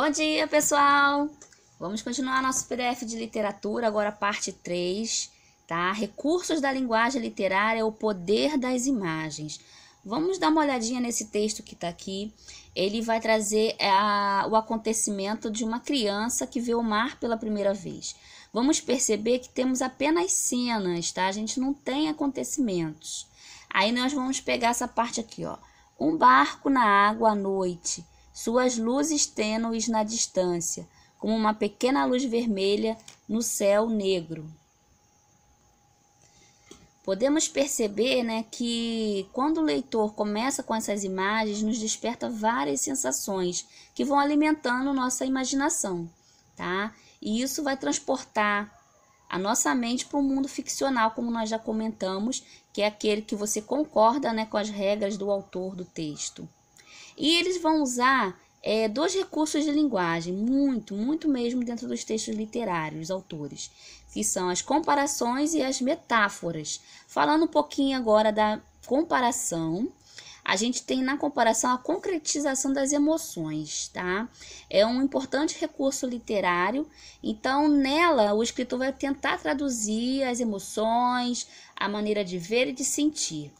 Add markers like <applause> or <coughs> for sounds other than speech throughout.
Bom dia, pessoal! Vamos continuar nosso PDF de literatura, agora parte 3, tá? Recursos da linguagem literária, o poder das imagens. Vamos dar uma olhadinha nesse texto que está aqui. Ele vai trazer é, a, o acontecimento de uma criança que vê o mar pela primeira vez. Vamos perceber que temos apenas cenas, tá? A gente não tem acontecimentos. Aí nós vamos pegar essa parte aqui, ó. Um barco na água à noite suas luzes tênues na distância, como uma pequena luz vermelha no céu negro. Podemos perceber né, que quando o leitor começa com essas imagens, nos desperta várias sensações que vão alimentando nossa imaginação, tá? E isso vai transportar a nossa mente para o mundo ficcional, como nós já comentamos, que é aquele que você concorda né, com as regras do autor do texto. E eles vão usar é, dois recursos de linguagem, muito, muito mesmo dentro dos textos literários, os autores, que são as comparações e as metáforas. Falando um pouquinho agora da comparação, a gente tem na comparação a concretização das emoções, tá? É um importante recurso literário, então nela o escritor vai tentar traduzir as emoções, a maneira de ver e de sentir.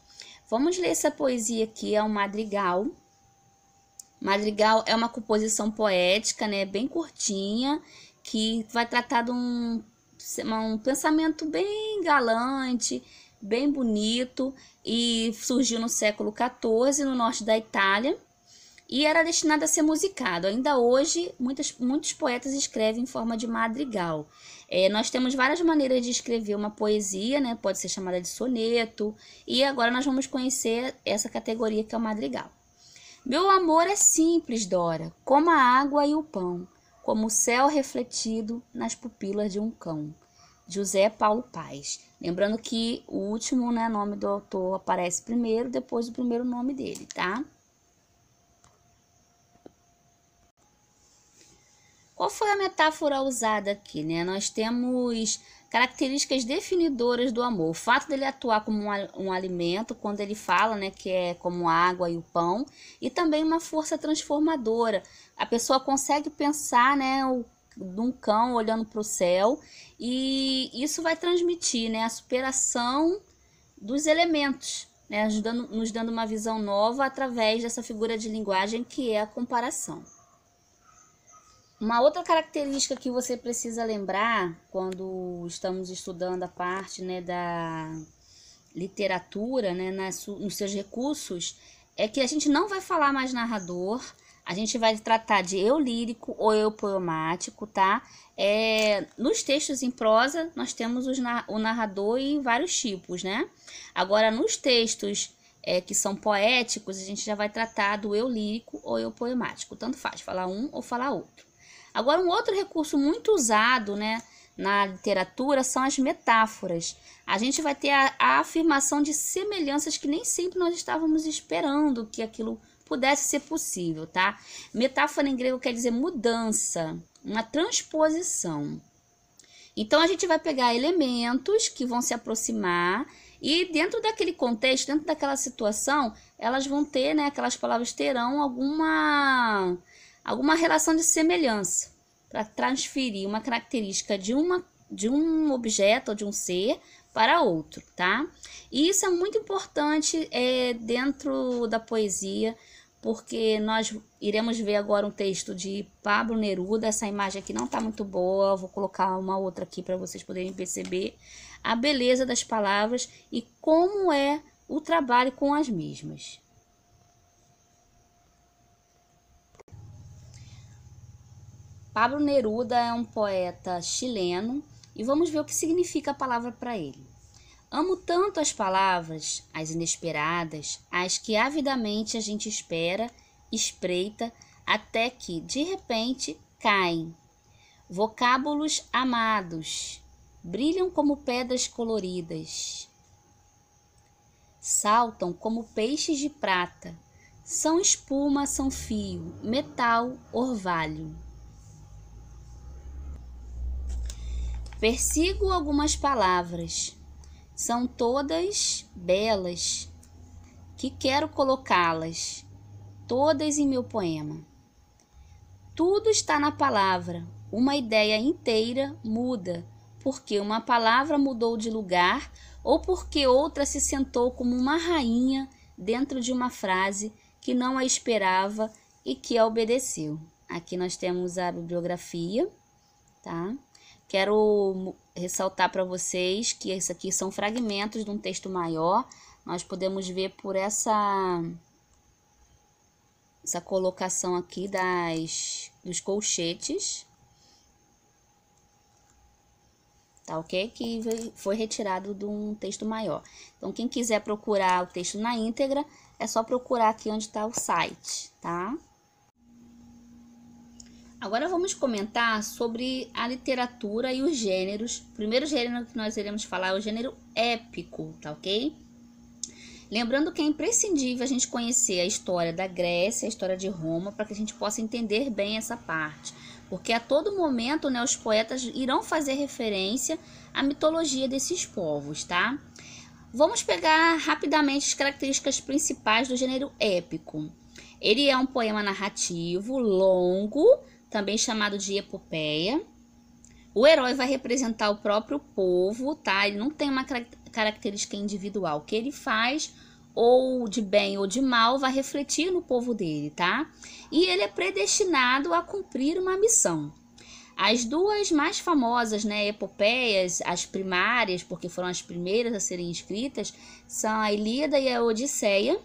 Vamos ler essa poesia aqui, é um madrigal Madrigal é uma composição poética, né, bem curtinha, que vai tratar de um, um pensamento bem galante, bem bonito, e surgiu no século XIV, no norte da Itália, e era destinado a ser musicado. Ainda hoje, muitas, muitos poetas escrevem em forma de madrigal. É, nós temos várias maneiras de escrever uma poesia, né? pode ser chamada de soneto, e agora nós vamos conhecer essa categoria que é o madrigal. Meu amor é simples, Dora, como a água e o pão, como o céu refletido nas pupilas de um cão. José Paulo Paz. Lembrando que o último né, nome do autor aparece primeiro, depois do primeiro nome dele, tá? Qual foi a metáfora usada aqui, né? Nós temos Características definidoras do amor. O fato dele atuar como um, um alimento, quando ele fala, né, que é como a água e o pão, e também uma força transformadora. A pessoa consegue pensar, né, o de um cão olhando para o céu e isso vai transmitir né, a superação dos elementos, né, ajudando, nos dando uma visão nova através dessa figura de linguagem que é a comparação. Uma outra característica que você precisa lembrar quando estamos estudando a parte né, da literatura, né, nas, nos seus recursos, é que a gente não vai falar mais narrador, a gente vai tratar de eu lírico ou eu poemático, tá? É, nos textos em prosa, nós temos os, o narrador em vários tipos, né? Agora, nos textos é, que são poéticos, a gente já vai tratar do eu lírico ou eu poemático, tanto faz, falar um ou falar outro. Agora, um outro recurso muito usado, né, na literatura são as metáforas. A gente vai ter a, a afirmação de semelhanças que nem sempre nós estávamos esperando que aquilo pudesse ser possível, tá? Metáfora em grego quer dizer mudança, uma transposição. Então a gente vai pegar elementos que vão se aproximar e dentro daquele contexto, dentro daquela situação, elas vão ter, né, aquelas palavras terão alguma alguma relação de semelhança para transferir uma característica de, uma, de um objeto ou de um ser para outro, tá? E isso é muito importante é, dentro da poesia, porque nós iremos ver agora um texto de Pablo Neruda. Essa imagem aqui não está muito boa, vou colocar uma outra aqui para vocês poderem perceber a beleza das palavras e como é o trabalho com as mesmas. Pablo Neruda é um poeta chileno e vamos ver o que significa a palavra para ele. Amo tanto as palavras, as inesperadas, as que avidamente a gente espera, espreita, até que, de repente, caem. Vocábulos amados, brilham como pedras coloridas, saltam como peixes de prata, são espuma, são fio, metal, orvalho. Persigo algumas palavras, são todas belas, que quero colocá-las, todas em meu poema. Tudo está na palavra, uma ideia inteira muda, porque uma palavra mudou de lugar ou porque outra se sentou como uma rainha dentro de uma frase que não a esperava e que a obedeceu. Aqui nós temos a bibliografia, tá? Quero ressaltar para vocês que isso aqui são fragmentos de um texto maior. Nós podemos ver por essa essa colocação aqui das dos colchetes. Tá ok? Que foi retirado de um texto maior. Então, quem quiser procurar o texto na íntegra, é só procurar aqui onde está o site, tá? Agora vamos comentar sobre a literatura e os gêneros. O primeiro gênero que nós iremos falar é o gênero épico, tá ok? Lembrando que é imprescindível a gente conhecer a história da Grécia, a história de Roma, para que a gente possa entender bem essa parte. Porque a todo momento né, os poetas irão fazer referência à mitologia desses povos, tá? Vamos pegar rapidamente as características principais do gênero épico. Ele é um poema narrativo longo, também chamado de epopeia. O herói vai representar o próprio povo, tá? Ele não tem uma característica individual. O que ele faz, ou de bem ou de mal, vai refletir no povo dele, tá? E ele é predestinado a cumprir uma missão. As duas mais famosas, né, epopeias, as primárias, porque foram as primeiras a serem escritas, são a Ilíada e a Odisseia.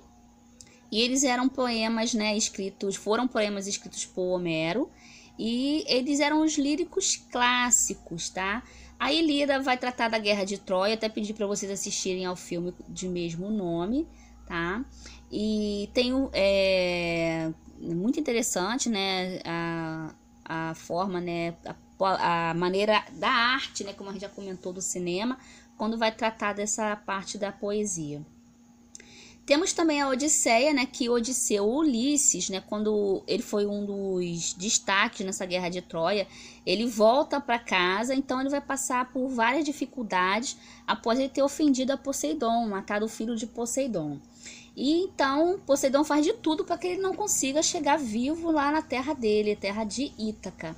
E eles eram poemas, né, escritos, foram poemas escritos por Homero, e eles eram os líricos clássicos, tá? A Ilíada vai tratar da Guerra de Troia, até pedir para vocês assistirem ao filme de mesmo nome, tá? E tem é, muito interessante, né, a, a forma, né, a, a maneira da arte, né, como a gente já comentou do cinema, quando vai tratar dessa parte da poesia. Temos também a Odisseia, né, que Odisseu, Ulisses, né, quando ele foi um dos destaques nessa guerra de Troia, ele volta para casa, então ele vai passar por várias dificuldades após ele ter ofendido a Poseidon, matado o filho de Poseidon. E então Poseidon faz de tudo para que ele não consiga chegar vivo lá na terra dele, terra de Ítaca.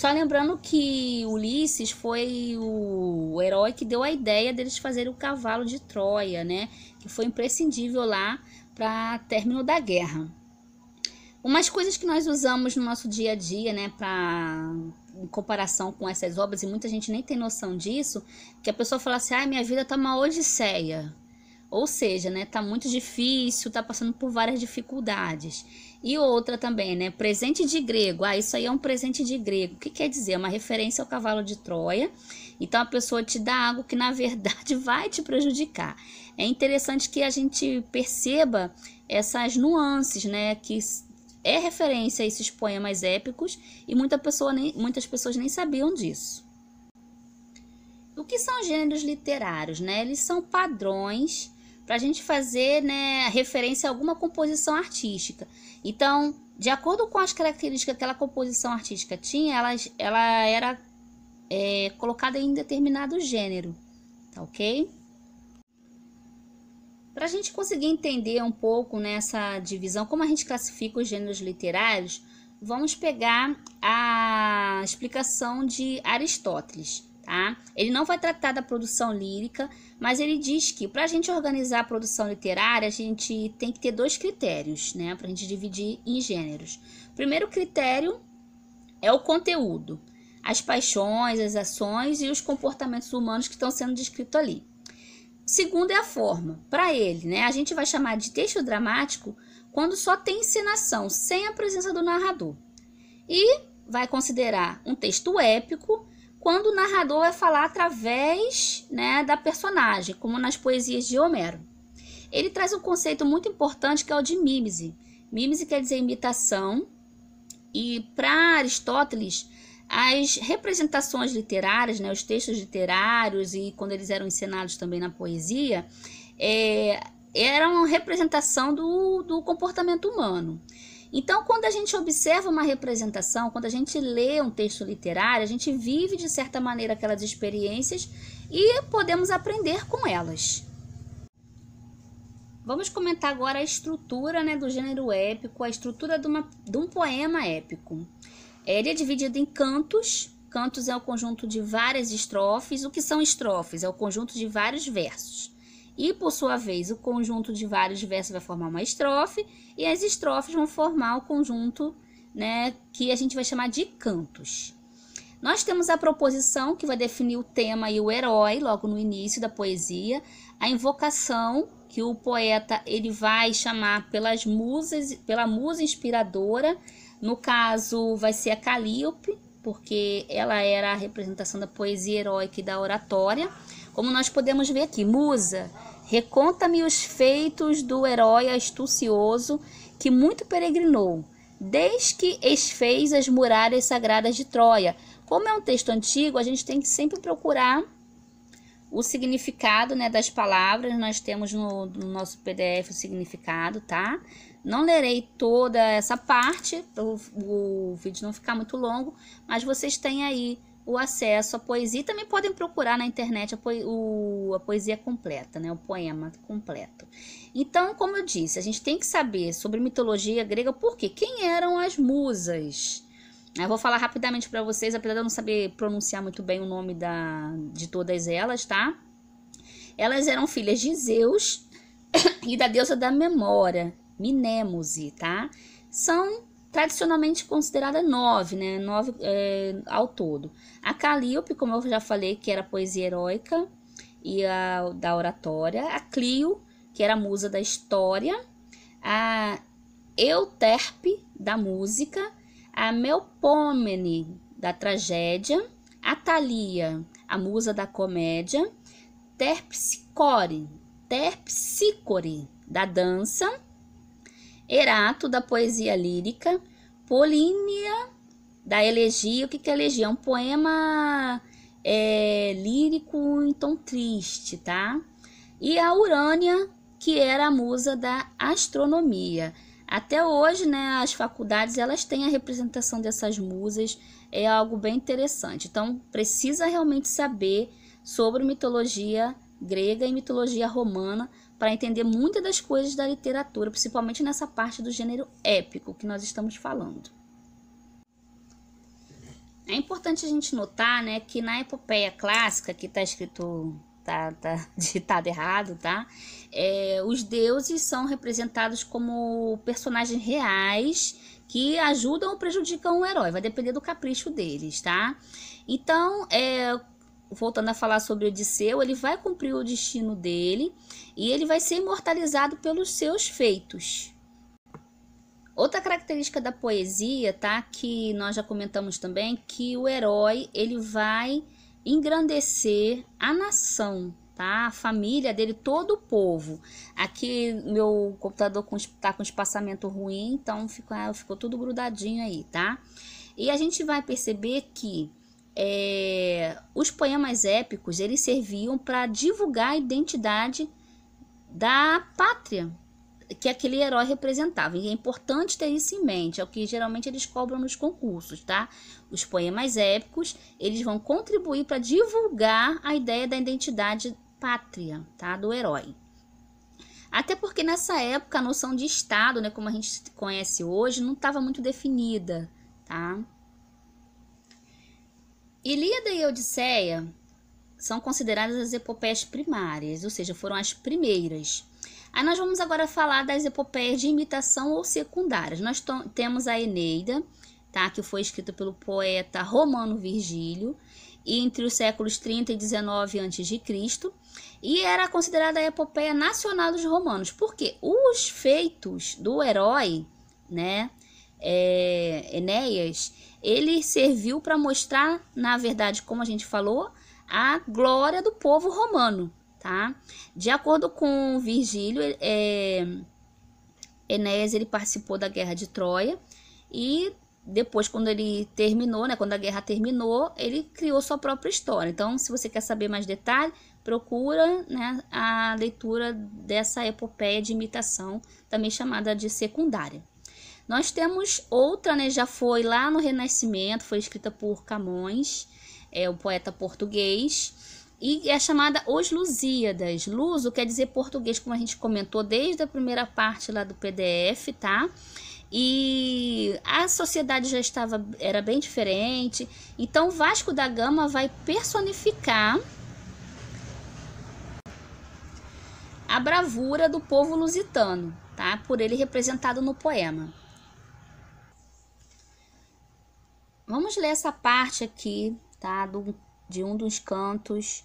Só lembrando que Ulisses foi o herói que deu a ideia deles fazerem o cavalo de Troia, né? Que foi imprescindível lá para término da guerra. Umas coisas que nós usamos no nosso dia a dia, né, para em comparação com essas obras, e muita gente nem tem noção disso, que a pessoa fala assim: "Ai, ah, minha vida tá uma odisseia". Ou seja, né, tá muito difícil, tá passando por várias dificuldades. E outra também, né, presente de grego. Ah, isso aí é um presente de grego. O que quer dizer? É uma referência ao cavalo de Troia. Então a pessoa te dá algo que na <laughs> verdade vai te prejudicar. É interessante que a gente perceba essas nuances, né, que é referência a esses poemas épicos e muita pessoa nem, muitas pessoas nem sabiam disso. O que são gêneros literários? Né? Eles são padrões para a gente fazer né, referência a alguma composição artística. Então, de acordo com as características que aquela composição artística tinha, ela, ela era é, colocada em determinado gênero, tá ok? Para a gente conseguir entender um pouco nessa né, divisão, como a gente classifica os gêneros literários, vamos pegar a explicação de Aristóteles tá? Ele não vai tratar da produção lírica, mas ele diz que para a gente organizar a produção literária, a gente tem que ter dois critérios, né? Para a gente dividir em gêneros. O primeiro critério é o conteúdo, as paixões, as ações e os comportamentos humanos que estão sendo descritos ali. O segundo é a forma. Para ele, né? A gente vai chamar de texto dramático quando só tem encenação, sem a presença do narrador. E vai considerar um texto épico quando o narrador vai falar através né, da personagem, como nas poesias de Homero. Ele traz um conceito muito importante que é o de mímese. Mímese quer dizer imitação, e para Aristóteles, as representações literárias, né, os textos literários e quando eles eram encenados também na poesia, é, eram uma representação do, do comportamento humano. Então, quando a gente observa uma representação, quando a gente lê um texto literário, a gente vive de certa maneira aquelas experiências e podemos aprender com elas. Vamos comentar agora a estrutura né, do gênero épico, a estrutura de, uma, de um poema épico. Ele é dividido em cantos. Cantos é o conjunto de várias estrofes. O que são estrofes? É o conjunto de vários versos. E, por sua vez, o conjunto de vários versos vai formar uma estrofe, e as estrofes vão formar o conjunto né, que a gente vai chamar de cantos. Nós temos a proposição, que vai definir o tema e o herói, logo no início da poesia, a invocação, que o poeta ele vai chamar pelas musas, pela musa inspiradora, no caso vai ser a Calíope, porque ela era a representação da poesia heróica e da oratória. Como nós podemos ver aqui, musa Reconta-me os feitos do herói astucioso que muito peregrinou, desde que esfez as muralhas sagradas de Troia. Como é um texto antigo, a gente tem que sempre procurar o significado né, das palavras. Nós temos no, no nosso PDF o significado, tá? Não lerei toda essa parte, o, o vídeo não ficar muito longo, mas vocês têm aí o acesso à poesia. E também podem procurar na internet a, po o, a poesia completa, né? o poema completo. Então, como eu disse, a gente tem que saber sobre mitologia grega, por quê? quem eram as musas? Eu vou falar rapidamente para vocês, apesar de eu não saber pronunciar muito bem o nome da, de todas elas, tá? Elas eram filhas de Zeus <coughs> e da deusa da memória, Minêmose, tá? São tradicionalmente considerada nove, né? Nove é, ao todo. A Calíope, como eu já falei, que era poesia heróica e a, da oratória. A Clio, que era a musa da história. A Euterpe, da música. A Melpomene, da tragédia. A Thalia, a musa da comédia. Terpsicore, Terpsicore, da dança Erato, da poesia lírica, Polínia, da elegia. O que, que é elegia? É um poema é, lírico em tom triste, tá? E a Urânia, que era a musa da astronomia. Até hoje, né, as faculdades elas têm a representação dessas musas, é algo bem interessante. Então, precisa realmente saber sobre mitologia grega e mitologia romana para entender muitas das coisas da literatura, principalmente nessa parte do gênero épico que nós estamos falando. É importante a gente notar, né, que na epopeia clássica, que está escrito, tá, tá <laughs> digitado errado, tá? É, os deuses são representados como personagens reais que ajudam ou prejudicam o herói, vai depender do capricho deles, tá? Então, é, voltando a falar sobre Odisseu, ele vai cumprir o destino dele e ele vai ser imortalizado pelos seus feitos. Outra característica da poesia, tá, que nós já comentamos também, que o herói, ele vai engrandecer a nação, tá? A família dele, todo o povo. Aqui meu computador está com espaçamento ruim, então ficou, ficou tudo grudadinho aí, tá? E a gente vai perceber que é, os poemas épicos eles serviam para divulgar a identidade da pátria que aquele herói representava. E é importante ter isso em mente, é o que geralmente eles cobram nos concursos, tá? Os poemas épicos, eles vão contribuir para divulgar a ideia da identidade pátria, tá? Do herói. Até porque nessa época a noção de Estado, né, como a gente conhece hoje, não estava muito definida, tá? Ilíada e Odisseia são consideradas as epopeias primárias, ou seja, foram as primeiras. Aí nós vamos agora falar das epopeias de imitação ou secundárias. Nós temos a Eneida, tá? que foi escrita pelo poeta Romano Virgílio entre os séculos 30 e 19 a.C. e era considerada a epopeia nacional dos romanos, porque os feitos do herói, né, é, Enéas, ele serviu para mostrar, na verdade, como a gente falou, a glória do povo romano, tá? De acordo com Virgílio, é, Enéas ele participou da guerra de Troia e depois, quando ele terminou, né, quando a guerra terminou, ele criou sua própria história. Então, se você quer saber mais detalhe, procura né, a leitura dessa epopeia de imitação, também chamada de secundária. Nós temos outra, né, já foi lá no Renascimento, foi escrita por Camões, é um poeta português, e é chamada Os Lusíadas. Luso quer dizer português, como a gente comentou desde a primeira parte lá do PDF, tá? E a sociedade já estava era bem diferente. Então Vasco da Gama vai personificar a bravura do povo lusitano, tá? Por ele representado no poema. Vamos ler essa parte aqui, tá? Do, de um dos cantos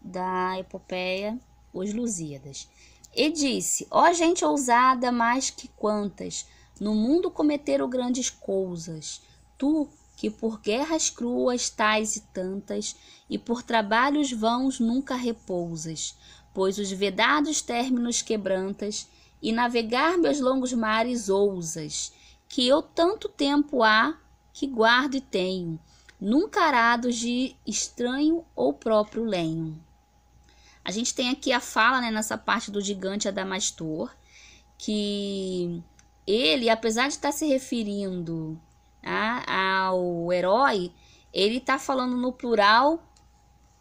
da epopeia Os Lusíadas. E disse: Ó oh, gente ousada mais que quantas, no mundo cometeram grandes coisas. Tu, que por guerras cruas tais e tantas, e por trabalhos vãos nunca repousas, pois os vedados términos quebrantas, e navegar meus longos mares ousas, que eu tanto tempo há que guardo e tenho, nunca arados de estranho ou próprio lenho. A gente tem aqui a fala né, nessa parte do gigante Adamastor, que ele, apesar de estar tá se referindo né, ao herói, ele está falando no plural,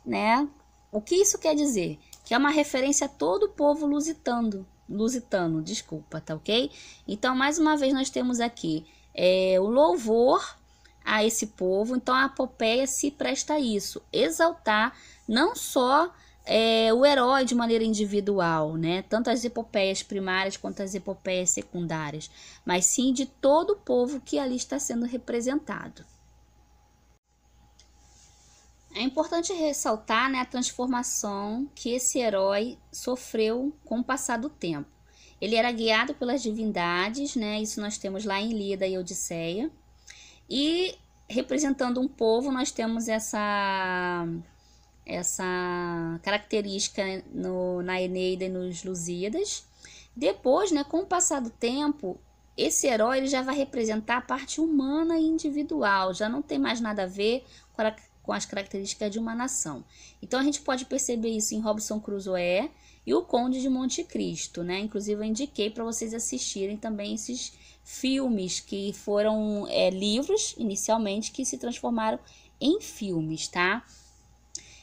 né? O que isso quer dizer? Que é uma referência a todo o povo lusitano, lusitano, desculpa, tá ok? Então, mais uma vez, nós temos aqui é, o louvor a esse povo. Então a epopeia se presta a isso, exaltar não só é, o herói de maneira individual, né? Tanto as epopeias primárias quanto as epopeias secundárias, mas sim de todo o povo que ali está sendo representado. É importante ressaltar né, a transformação que esse herói sofreu com o passar do tempo. Ele era guiado pelas divindades, né? Isso nós temos lá em Lida e Odisseia. E representando um povo, nós temos essa essa característica no, na Eneida e nos Lusíadas. Depois, né, com o passar do tempo, esse herói ele já vai representar a parte humana e individual, já não tem mais nada a ver com, a, com as características de uma nação. Então a gente pode perceber isso em Robinson Crusoe, e o Conde de Monte Cristo, né? Inclusive eu indiquei para vocês assistirem também esses filmes que foram é, livros inicialmente que se transformaram em filmes, tá?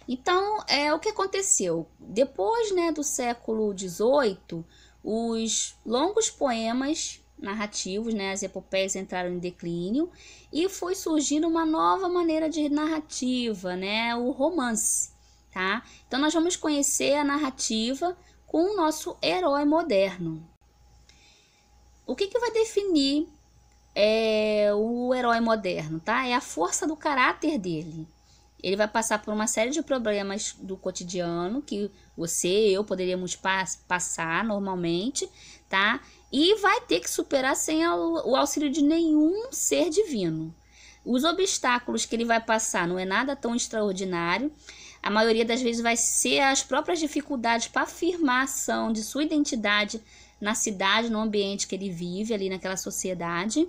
Então, é o que aconteceu depois, né, do século XVIII, os longos poemas narrativos, né, as epopeias entraram em declínio e foi surgindo uma nova maneira de narrativa, né, o romance tá? Então nós vamos conhecer a narrativa com o nosso herói moderno. O que, que vai definir é, o herói moderno, tá? É a força do caráter dele. Ele vai passar por uma série de problemas do cotidiano que você e eu poderíamos passar normalmente, tá? E vai ter que superar sem o auxílio de nenhum ser divino. Os obstáculos que ele vai passar não é nada tão extraordinário, a maioria das vezes vai ser as próprias dificuldades para a afirmação de sua identidade na cidade, no ambiente que ele vive, ali naquela sociedade.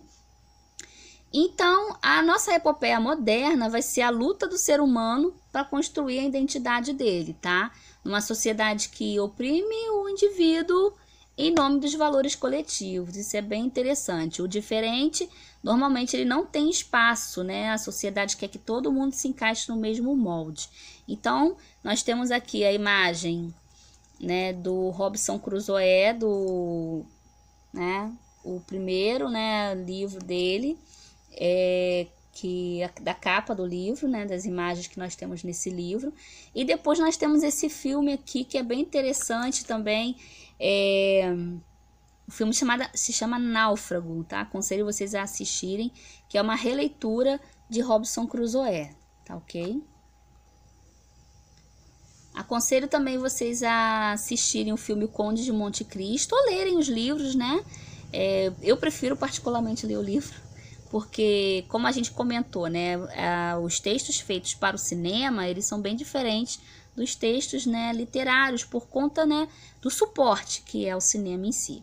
Então, a nossa epopeia moderna vai ser a luta do ser humano para construir a identidade dele, tá? Numa sociedade que oprime o indivíduo em nome dos valores coletivos. Isso é bem interessante. O diferente, normalmente, ele não tem espaço, né? A sociedade quer que todo mundo se encaixe no mesmo molde. Então, nós temos aqui a imagem né, do Robson Crusoe, do, né, o primeiro né, livro dele, é, que da capa do livro, né, das imagens que nós temos nesse livro. E depois nós temos esse filme aqui que é bem interessante também. É, o filme chamada, se chama Náufrago, tá? Aconselho vocês a assistirem, que é uma releitura de Robson Crusoe, tá ok? Aconselho também vocês a assistirem o filme O Conde de Monte Cristo ou lerem os livros, né? É, eu prefiro particularmente ler o livro, porque, como a gente comentou, né? A, os textos feitos para o cinema, eles são bem diferentes dos textos né, literários por conta né, do suporte que é o cinema em si,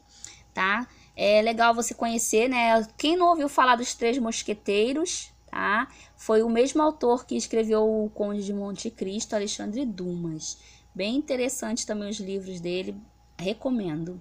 tá? É legal você conhecer, né? Quem não ouviu falar dos Três Mosqueteiros, tá? Foi o mesmo autor que escreveu O Conde de Monte Cristo, Alexandre Dumas. Bem interessante também os livros dele, recomendo.